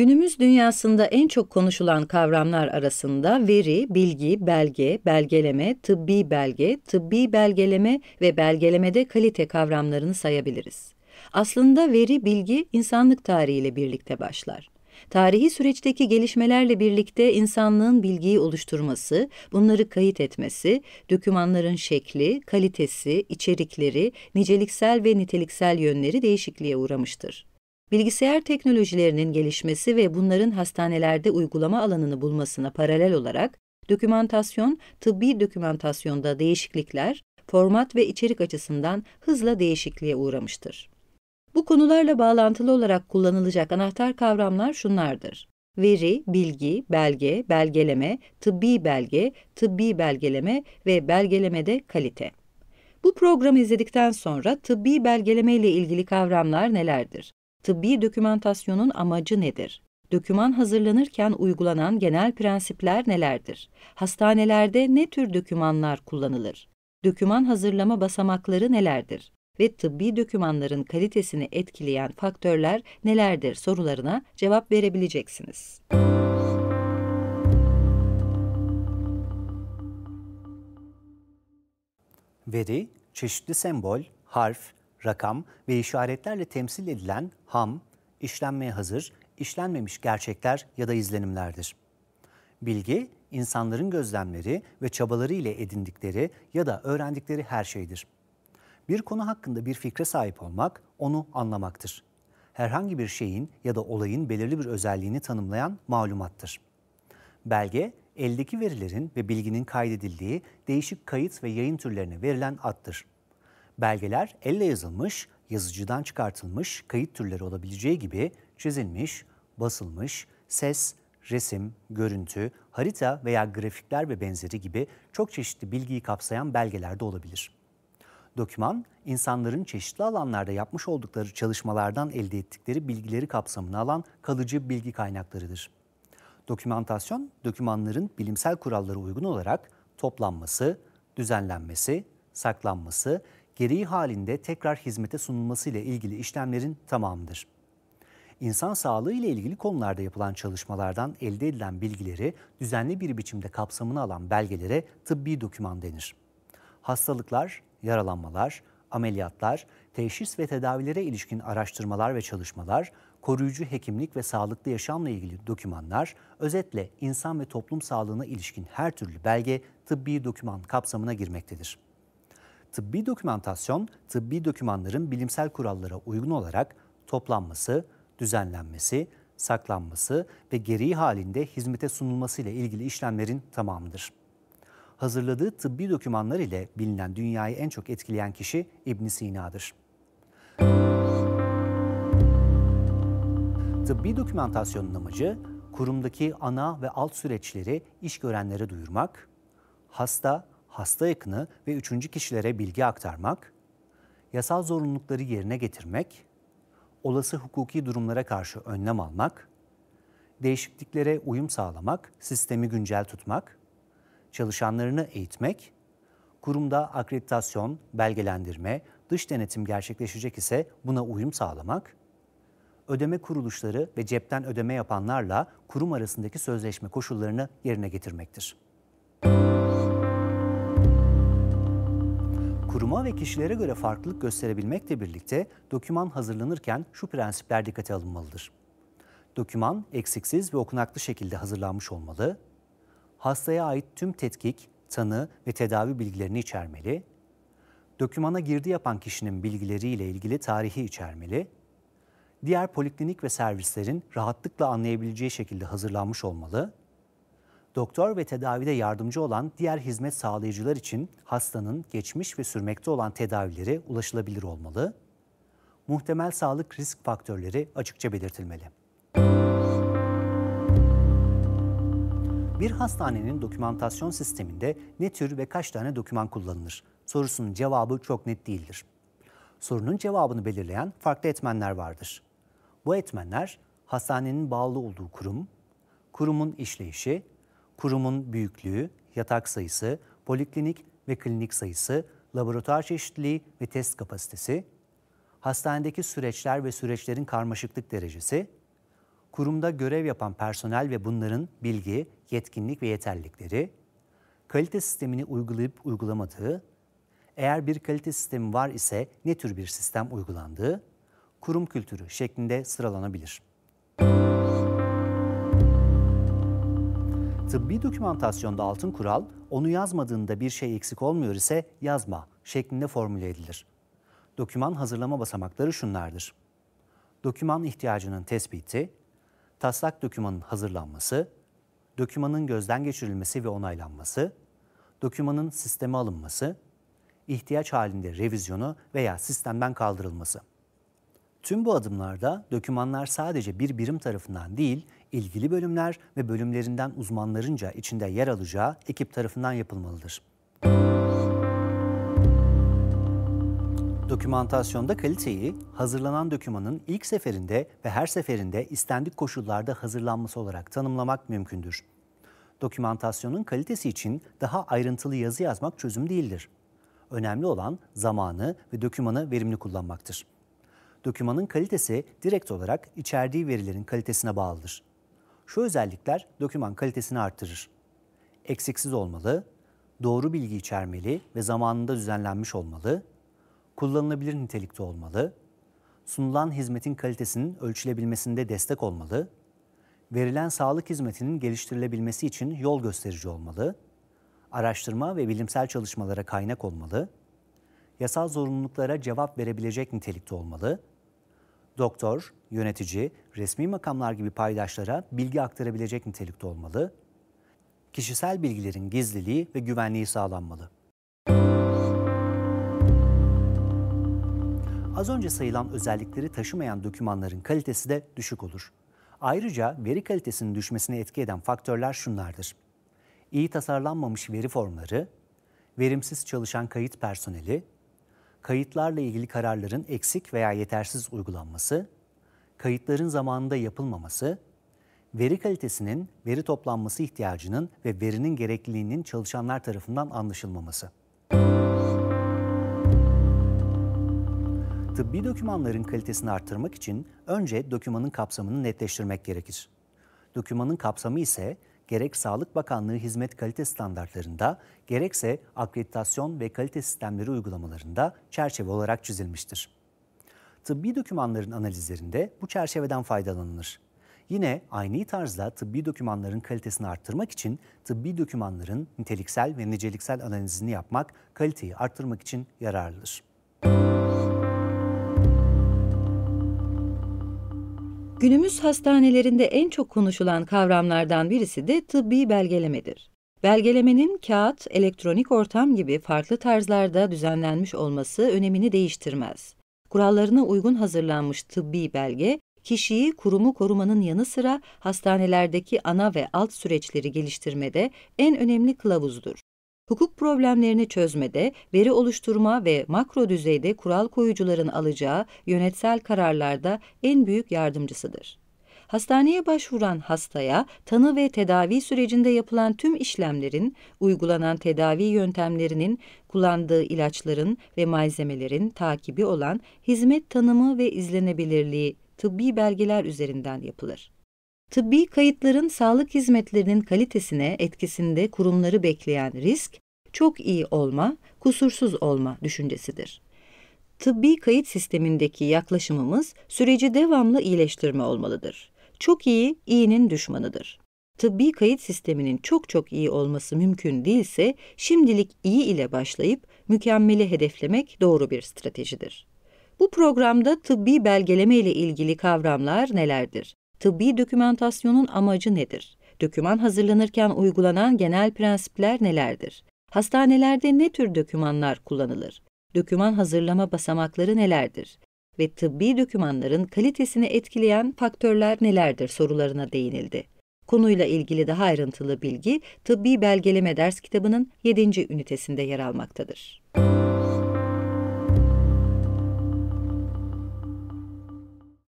Günümüz dünyasında en çok konuşulan kavramlar arasında veri, bilgi, belge, belgeleme, tıbbi belge, tıbbi belgeleme ve belgelemede kalite kavramlarını sayabiliriz. Aslında veri, bilgi insanlık tarihiyle birlikte başlar. Tarihi süreçteki gelişmelerle birlikte insanlığın bilgiyi oluşturması, bunları kayıt etmesi, dokümanların şekli, kalitesi, içerikleri, niceliksel ve niteliksel yönleri değişikliğe uğramıştır. Bilgisayar teknolojilerinin gelişmesi ve bunların hastanelerde uygulama alanını bulmasına paralel olarak, dokümantasyon, tıbbi dokümantasyonda değişiklikler, format ve içerik açısından hızla değişikliğe uğramıştır. Bu konularla bağlantılı olarak kullanılacak anahtar kavramlar şunlardır. Veri, bilgi, belge, belgeleme, tıbbi belge, tıbbi belgeleme ve belgelemede kalite. Bu programı izledikten sonra tıbbi belgeleme ile ilgili kavramlar nelerdir? Tıbbi dokümantasyonun amacı nedir? Döküman hazırlanırken uygulanan genel prensipler nelerdir? Hastanelerde ne tür dokümanlar kullanılır? Döküman hazırlama basamakları nelerdir? Ve tıbbi dokümanların kalitesini etkileyen faktörler nelerdir sorularına cevap verebileceksiniz. Veri, çeşitli sembol, harf, rakam ve işaretlerle temsil edilen ham, işlenmeye hazır, işlenmemiş gerçekler ya da izlenimlerdir. Bilgi, insanların gözlemleri ve çabaları ile edindikleri ya da öğrendikleri her şeydir. Bir konu hakkında bir fikre sahip olmak, onu anlamaktır. Herhangi bir şeyin ya da olayın belirli bir özelliğini tanımlayan malumattır. Belge, eldeki verilerin ve bilginin kaydedildiği değişik kayıt ve yayın türlerine verilen addır. Belgeler elle yazılmış, yazıcıdan çıkartılmış, kayıt türleri olabileceği gibi çizilmiş, basılmış, ses, resim, görüntü, harita veya grafikler ve benzeri gibi çok çeşitli bilgiyi kapsayan belgeler de olabilir. Doküman, insanların çeşitli alanlarda yapmış oldukları çalışmalardan elde ettikleri bilgileri kapsamına alan kalıcı bilgi kaynaklarıdır. Dokümantasyon, dokümanların bilimsel kurallara uygun olarak toplanması, düzenlenmesi, saklanması gereği halinde tekrar hizmete sunulması ile ilgili işlemlerin tamamıdır. İnsan sağlığı ile ilgili konularda yapılan çalışmalardan elde edilen bilgileri düzenli bir biçimde kapsamını alan belgelere tıbbi doküman denir. Hastalıklar, yaralanmalar, ameliyatlar, teşhis ve tedavilere ilişkin araştırmalar ve çalışmalar, koruyucu hekimlik ve sağlıklı yaşamla ilgili dokümanlar, özetle insan ve toplum sağlığına ilişkin her türlü belge tıbbi doküman kapsamına girmektedir. Tıbbi dokümantasyon, tıbbi dokümanların bilimsel kurallara uygun olarak toplanması, düzenlenmesi, saklanması ve gereği halinde hizmete sunulması ile ilgili işlemlerin tamamıdır. Hazırladığı tıbbi dokümanlar ile bilinen dünyayı en çok etkileyen kişi İbn Sina'dır. Tıbbi dokümantasyonun amacı kurumdaki ana ve alt süreçleri iş görenlere duyurmak, hasta hasta yakını ve üçüncü kişilere bilgi aktarmak, yasal zorunlulukları yerine getirmek, olası hukuki durumlara karşı önlem almak, değişikliklere uyum sağlamak, sistemi güncel tutmak, çalışanlarını eğitmek, kurumda akreditasyon, belgelendirme, dış denetim gerçekleşecek ise buna uyum sağlamak, ödeme kuruluşları ve cepten ödeme yapanlarla kurum arasındaki sözleşme koşullarını yerine getirmektir. Müzik Duruma ve kişilere göre farklılık gösterebilmekle birlikte doküman hazırlanırken şu prensipler dikkate alınmalıdır. Doküman eksiksiz ve okunaklı şekilde hazırlanmış olmalı. Hastaya ait tüm tetkik, tanı ve tedavi bilgilerini içermeli. Dokümana girdi yapan kişinin bilgileriyle ilgili tarihi içermeli. Diğer poliklinik ve servislerin rahatlıkla anlayabileceği şekilde hazırlanmış olmalı doktor ve tedavide yardımcı olan diğer hizmet sağlayıcılar için hastanın geçmiş ve sürmekte olan tedavilere ulaşılabilir olmalı. Muhtemel sağlık risk faktörleri açıkça belirtilmeli. Bir hastanenin dokümantasyon sisteminde ne tür ve kaç tane doküman kullanılır? Sorusunun cevabı çok net değildir. Sorunun cevabını belirleyen farklı etmenler vardır. Bu etmenler hastanenin bağlı olduğu kurum, kurumun işleyişi kurumun büyüklüğü, yatak sayısı, poliklinik ve klinik sayısı, laboratuvar çeşitliliği ve test kapasitesi, hastanedeki süreçler ve süreçlerin karmaşıklık derecesi, kurumda görev yapan personel ve bunların bilgi, yetkinlik ve yeterlilikleri, kalite sistemini uygulayıp uygulamadığı, eğer bir kalite sistemi var ise ne tür bir sistem uygulandığı, kurum kültürü şeklinde sıralanabilir.'' Tıbbi dokümantasyonda altın kural, onu yazmadığında bir şey eksik olmuyor ise yazma şeklinde formüle edilir. Doküman hazırlama basamakları şunlardır. Doküman ihtiyacının tespiti, taslak dokümanın hazırlanması, dokümanın gözden geçirilmesi ve onaylanması, dokümanın sisteme alınması, ihtiyaç halinde revizyonu veya sistemden kaldırılması. Tüm bu adımlarda dokümanlar sadece bir birim tarafından değil, ilgili bölümler ve bölümlerinden uzmanlarınca içinde yer alacağı ekip tarafından yapılmalıdır. Dokümantasyonda kaliteyi hazırlanan dokümanın ilk seferinde ve her seferinde istendik koşullarda hazırlanması olarak tanımlamak mümkündür. Dokümantasyonun kalitesi için daha ayrıntılı yazı yazmak çözüm değildir. Önemli olan zamanı ve dokümanı verimli kullanmaktır dokümanın kalitesi direkt olarak içerdiği verilerin kalitesine bağlıdır. Şu özellikler doküman kalitesini artırır. Eksiksiz olmalı, doğru bilgi içermeli ve zamanında düzenlenmiş olmalı, kullanılabilir nitelikte olmalı, sunulan hizmetin kalitesinin ölçülebilmesinde destek olmalı, verilen sağlık hizmetinin geliştirilebilmesi için yol gösterici olmalı, araştırma ve bilimsel çalışmalara kaynak olmalı, yasal zorunluluklara cevap verebilecek nitelikte olmalı, doktor, yönetici, resmi makamlar gibi paydaşlara bilgi aktarabilecek nitelikte olmalı. Kişisel bilgilerin gizliliği ve güvenliği sağlanmalı. Az önce sayılan özellikleri taşımayan dokümanların kalitesi de düşük olur. Ayrıca veri kalitesinin düşmesine etki eden faktörler şunlardır. İyi tasarlanmamış veri formları, verimsiz çalışan kayıt personeli, kayıtlarla ilgili kararların eksik veya yetersiz uygulanması, kayıtların zamanında yapılmaması, veri kalitesinin, veri toplanması ihtiyacının ve verinin gerekliliğinin çalışanlar tarafından anlaşılmaması. Tıbbi dokümanların kalitesini arttırmak için önce dokümanın kapsamını netleştirmek gerekir. Dokümanın kapsamı ise gerek Sağlık Bakanlığı hizmet kalite standartlarında gerekse akreditasyon ve kalite sistemleri uygulamalarında çerçeve olarak çizilmiştir. Tıbbi dokümanların analizlerinde bu çerçeveden faydalanılır. Yine aynı tarzda tıbbi dokümanların kalitesini arttırmak için tıbbi dokümanların niteliksel ve niceliksel analizini yapmak kaliteyi arttırmak için yararlıdır. Müzik Günümüz hastanelerinde en çok konuşulan kavramlardan birisi de tıbbi belgelemedir. Belgelemenin kağıt, elektronik ortam gibi farklı tarzlarda düzenlenmiş olması önemini değiştirmez. Kurallarına uygun hazırlanmış tıbbi belge, kişiyi kurumu korumanın yanı sıra hastanelerdeki ana ve alt süreçleri geliştirmede en önemli kılavuzdur hukuk problemlerini çözmede, veri oluşturma ve makro düzeyde kural koyucuların alacağı yönetsel kararlarda en büyük yardımcısıdır. Hastaneye başvuran hastaya tanı ve tedavi sürecinde yapılan tüm işlemlerin, uygulanan tedavi yöntemlerinin, kullandığı ilaçların ve malzemelerin takibi olan hizmet tanımı ve izlenebilirliği tıbbi belgeler üzerinden yapılır tıbbi kayıtların sağlık hizmetlerinin kalitesine etkisinde kurumları bekleyen risk, çok iyi olma, kusursuz olma düşüncesidir. Tıbbi kayıt sistemindeki yaklaşımımız süreci devamlı iyileştirme olmalıdır. Çok iyi, iyinin düşmanıdır. Tıbbi kayıt sisteminin çok çok iyi olması mümkün değilse, şimdilik iyi ile başlayıp mükemmeli hedeflemek doğru bir stratejidir. Bu programda tıbbi belgeleme ile ilgili kavramlar nelerdir? tıbbi dokümantasyonun amacı nedir? Döküman hazırlanırken uygulanan genel prensipler nelerdir? Hastanelerde ne tür dokümanlar kullanılır? Döküman hazırlama basamakları nelerdir? Ve tıbbi dokümanların kalitesini etkileyen faktörler nelerdir sorularına değinildi. Konuyla ilgili daha ayrıntılı bilgi Tıbbi Belgeleme Ders kitabının 7. ünitesinde yer almaktadır. Müzik